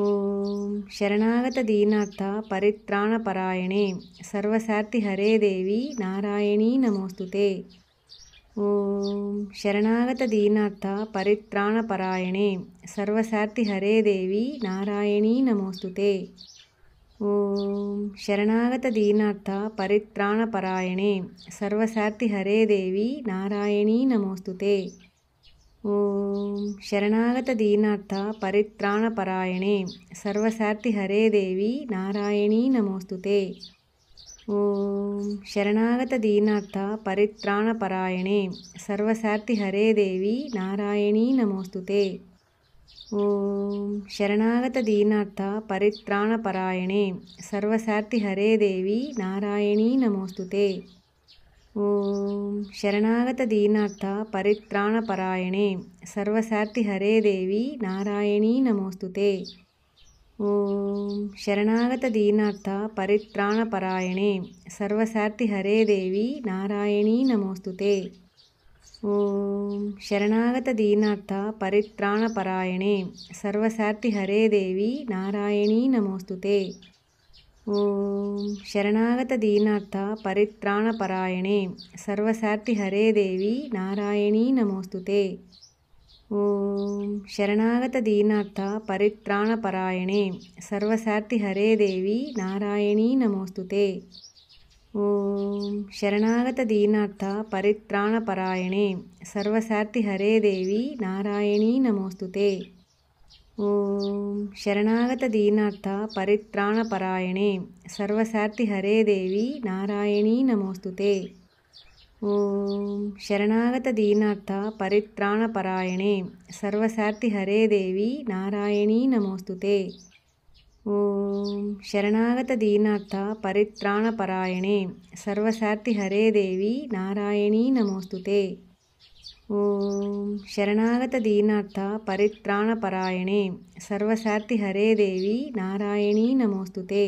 ఓం శరణాగత దీనార్థ పరిత్రాణపరాయణే సర్వసార్థి హరే దేవి నారాయణీ నమోస్తుతే ఓం శరణాగత దీనార్థ పరిత్రాణపరాయణే సర్వసార్థి హరే దేవి నారాయణీ నమోస్తుతే ఓం శరణాగత దీనార్థ పరిత్రాణపరాయణే సర్వసార్థి హరే దేవి నారాయణీ నమోస్తుతే ಓಂ ಶರಣಾಗತ ದೀನಾರ್ಥ ಪರಿತ್ರಾಣ ಪರಾಯಣೆ ಸರ್ವಸಾರ್ಥಿ ಹರೇ ದೇವಿ ನಾರಾಯಣೀ ನಮೋಸ್ತುತೆ ಓಂ ಶರಣಾಗತ ದೀನಾರ್ಥ ಪರಿತ್ರಾಣ ಪರಾಯಣೆ ಸರ್ವಸಾರ್ಥಿ ಹರೇ ದೇವಿ ನಾರಾಯಣೀ ನಮೋಸ್ತುತೆ ಓಂ ಶರಣಾಗತ ದೀನಾರ್ಥ ಪರಿತ್ರಾಣ ಪರಾಯಣೆ ಸರ್ವಸಾರ್ಥಿ ಹರೇ ದೇವಿ ನಾರಾಯಣೀ ನಮೋಸ್ತುತೆ ఓం శరణాగత దీనార్థ పరిత్రాణపరాయణే సర్వసార్థి హరే దేవి నారాయణీ నమోస్తుతే ఓం శరణాగత దీనార్థ పరిత్రాణపరాయణే సర్వసార్థి హరే దేవి నారాయణీ నమోస్తుతే ఓం శరణాగత దీనార్థ పరిత్రాణపరాయణే సర్వసార్థి హరే దేవి నారాయణీ నమోస్తుతే ఓం శరణాగత దీనార్థ పరిత్రాణపరాయణే సర్వసార్థి హరే దేవి నారాయణీ నమోస్తుతే ఓం శరణాగత దీనార్థ పరిత్రాణపరాయణే సర్వసార్థి హరే దేవి నారాయణీ నమోస్తుతే ఓం శరణాగత దీనార్థ పరిత్రాణపరాయణే సర్వసార్థి హరే దేవి నారాయణీ నమోస్తుతే ఓం శరణాగత దీనార్థ పరిత్రాణపరాయణే సర్వసార్థి హరే దేవి నారాయణీ నమోస్తుతే ఓం శరణాగత దీనార్థ పరిత్రాణపరాయణే సర్వసార్థి హరే దేవి నారాయణీ నమోస్తుతే ఓం శరణాగత దీనార్థ పరిత్రాణపరాయణే సర్వసార్థి హరే దేవి నారాయణీ నమోస్తుతే ఓం శరణాగత దీనార్థ పరిత్రాణ పరాయణే సర్వసార్థి హరే దేవి నారాయణీ నమోస్తుతే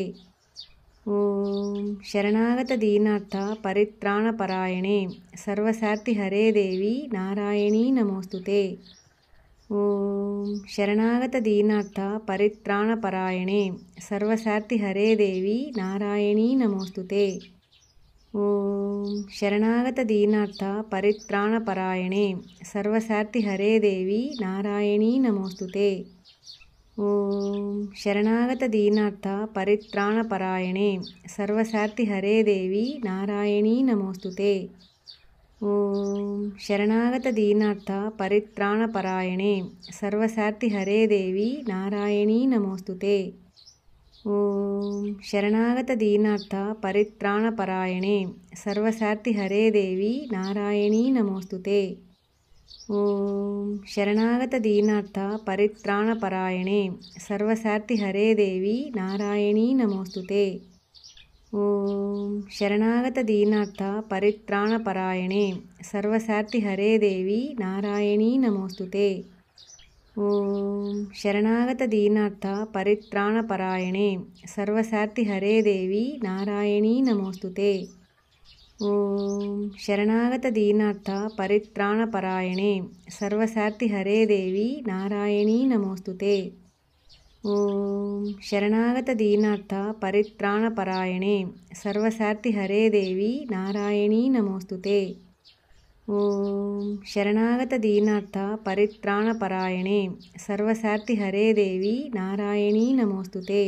ఓం శరణాగత దీనార్థ పరిత్రాణ పరాయణే సర్వసార్థి హరే దేవి నారాయణీ నమోస్తుతే ఓం శరణాగత దీనార్థ పరిత్రాణ పరాయణే సర్వసార్థి హరే దేవి నారాయణీ నమోస్తుతే ఓ శరణాగత దీనార్థ పరిత్రాణపరాయణే సర్వసార్థి హరే దేవి నారాయణీ నమోస్తుతే ఓం శరణాగత దీనార్థ పరిత్రాణపరాయణే సర్వసార్థి హరే దేవి నారాయణీ నమోస్తుతే ఓం శరణాగత దీనార్థ పరిత్రాణపరాయణే సర్వసార్థి హరే దేవి నారాయణీ నమోస్తుతే ఓం శరణాగత దీనార్థ పరిత్రాణపరాయణే సర్వసార్థి హరే దేవి నారాయణీ నమోస్తుతే ఓం శరణాగత దీనార్థ పరిత్రాణపరాయణే సర్వసార్థి హరే దేవి నారాయణీ నమోస్తుతే ఓం శరణాగత దీనార్థ పరిత్రాణపరాయణే సర్వసార్థి హరే దేవి నారాయణీ నమోస్తుతే ఓం శరణాగత దీనార్థ పరిత్రాణపరాయణే సర్వశాతి హరే దేవి నారాయణీ నమోస్తుతే ఓం శరణాగత దీనార్థ పరిత్రాణపరాయణే సర్వశాతి హరే దేవి నారాయణీ నమోస్తుతే ఓం శరణాగత దీనార్థ పరిత్రాణపరాయణే సర్వశాతి హరే దేవి నారాయణీ నమోస్తుతే ఓం శరణాగత దీనార్థ పరిత్రాణపరాయణే సర్వసార్థి హరే దేవి నారాయణీ నమోస్తుతే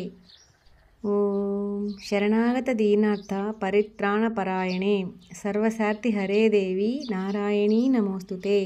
ఓం శరణాగత దీనార్థ పరిత్రాణపరాయణే సర్వసార్థి హరే దేవి నారాయణీ నమోస్తుతే